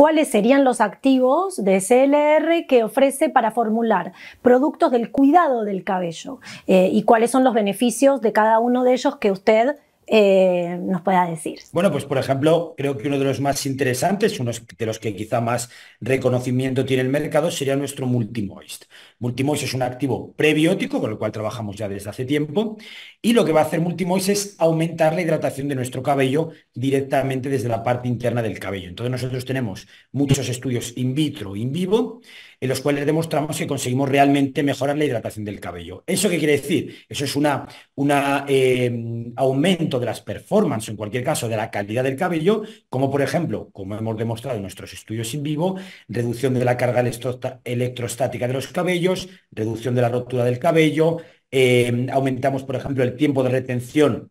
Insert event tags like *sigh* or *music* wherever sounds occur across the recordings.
cuáles serían los activos de CLR que ofrece para formular productos del cuidado del cabello eh, y cuáles son los beneficios de cada uno de ellos que usted eh, nos pueda decir. Bueno, pues por ejemplo, creo que uno de los más interesantes, uno de los que quizá más reconocimiento tiene el mercado, sería nuestro Multimoist. Multimoist es un activo prebiótico con el cual trabajamos ya desde hace tiempo y lo que va a hacer Multimoist es aumentar la hidratación de nuestro cabello directamente desde la parte interna del cabello. Entonces nosotros tenemos muchos estudios in vitro, in vivo, en los cuales demostramos que conseguimos realmente mejorar la hidratación del cabello. ¿Eso qué quiere decir? Eso es un em, aumento de las performances, en cualquier caso, de la calidad del cabello, como por ejemplo, como hemos demostrado en nuestros estudios en vivo, reducción de la carga electrostática de los cabellos, reducción de la rotura del cabello, em, aumentamos, por ejemplo, el tiempo de retención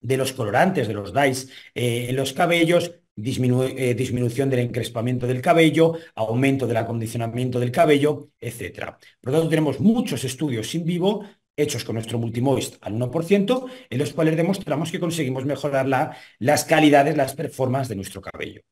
de los colorantes, de los dyes eh, en los cabellos, eh, disminución del encrespamiento del cabello, aumento del acondicionamiento del cabello, etc. Por lo tanto, tenemos muchos estudios in vivo hechos con nuestro multimoist al 1%, en los cuales demostramos que conseguimos mejorar las calidades, las performances de nuestro cabello.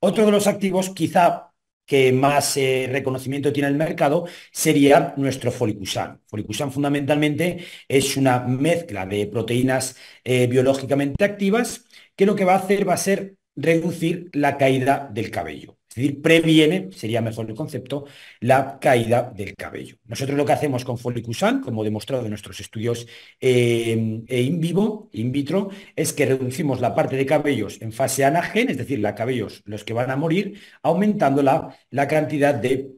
Otro de los activos quizá que más eh, reconocimiento tiene el mercado sería nuestro folicusan. Folicusan fundamentalmente es una mezcla de proteínas eh, biológicamente activas que lo que va a hacer va a ser reducir la caída del cabello. Es decir, previene, sería mejor el concepto, la caída del cabello. Nosotros lo que hacemos con Folicusan, como demostrado en nuestros estudios em, e in vivo, in vitro, es que reducimos la parte de cabellos en fase anagen, es decir, los cabellos los que van a morir, aumentando la, la cantidad de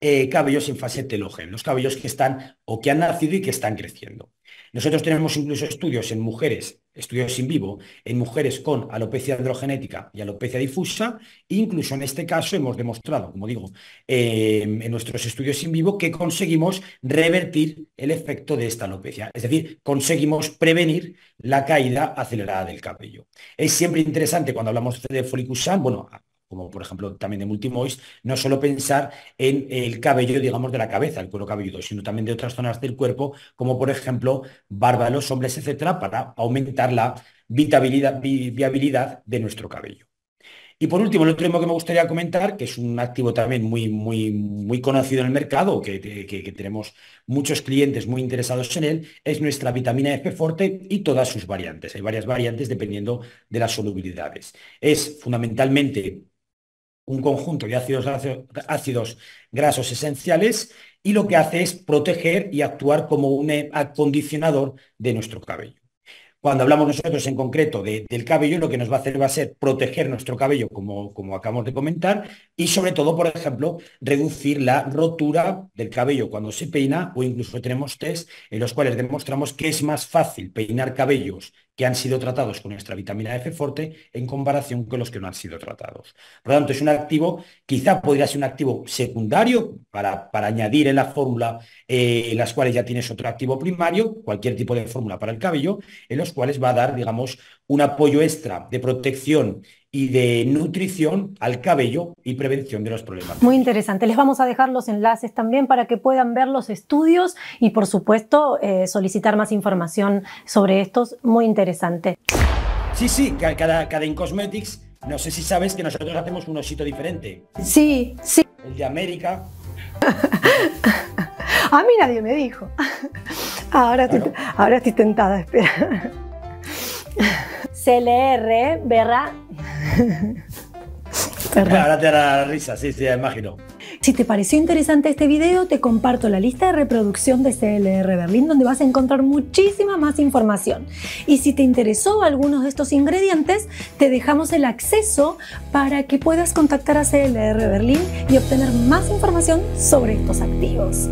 eh, cabellos en fase telogen, los cabellos que están o que han nacido y que están creciendo. Nosotros tenemos incluso estudios en mujeres estudios in vivo en mujeres con alopecia androgenética y alopecia difusa. Incluso en este caso hemos demostrado, como digo, em, en nuestros estudios in vivo que conseguimos revertir el efecto de esta alopecia. Es decir, conseguimos prevenir la caída acelerada del cabello. Es siempre interesante cuando hablamos de folicusan, bueno, como por ejemplo también de multimoist, no solo pensar en el cabello, digamos, de la cabeza, el cuero cabelludo, sino también de otras zonas del cuerpo, como por ejemplo barba de los hombres, etcétera, para aumentar la vitabilidad, viabilidad de nuestro cabello. Y por último, el último que me gustaría comentar, que es un activo también muy, muy, muy conocido en el mercado, que, que, tenemos muchos clientes muy interesados en él, es nuestra vitamina F Forte y todas sus variantes. Hay varias variantes dependiendo de las solubilidades. Es fundamentalmente un conjunto de ácidos, grasos esenciales y lo que hace es proteger y actuar como un e, acondicionador de nuestro cabello. Cuando hablamos nosotros en concreto del cabello, lo que nos va a hacer va a ser proteger nuestro cabello, como, como acabamos de comentar, y sobre todo, por ejemplo, reducir la rotura del cabello cuando se peina, o incluso tenemos test en los cuales demostramos que es más fácil peinar cabellos que han sido tratados con nuestra vitamina F forte en comparación con los que no han sido tratados. Por lo tanto, es un activo, quizá podría ser un activo secundario para, para añadir en la fórmula eh, en las cuales ya tienes otro activo primario, cualquier tipo de fórmula para el cabello, en los cuales va a dar, digamos, un apoyo extra de protección y de nutrición al cabello y prevención de los problemas. Muy interesante. Les vamos a dejar los enlaces también para que puedan ver los estudios y, por supuesto, eh, solicitar más información sobre estos. Muy interesante. Sí, sí, cada, cada Cosmetics, no sé si sabes que nosotros hacemos un osito diferente. Sí, sí. El de América. a mí nadie me dijo. *laughs* Ahora, estoy, ahora estoy tentada, espera. *laughs* CLR, verra *laughs* Ahora te hará la risa, sí, sí, imagino. Si te pareció interesante este video, te comparto la lista de reproducción de CLR Berlín donde vas a encontrar muchísima más información. Y si te interesó algunos de estos ingredientes, te dejamos el acceso para que puedas contactar a CLR Berlín y obtener más información sobre estos activos.